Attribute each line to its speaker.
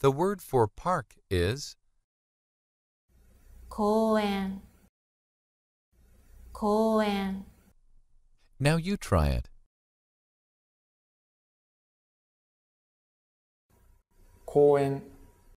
Speaker 1: The word for park is
Speaker 2: 公園
Speaker 3: 公園
Speaker 4: Now you try it.
Speaker 3: 公園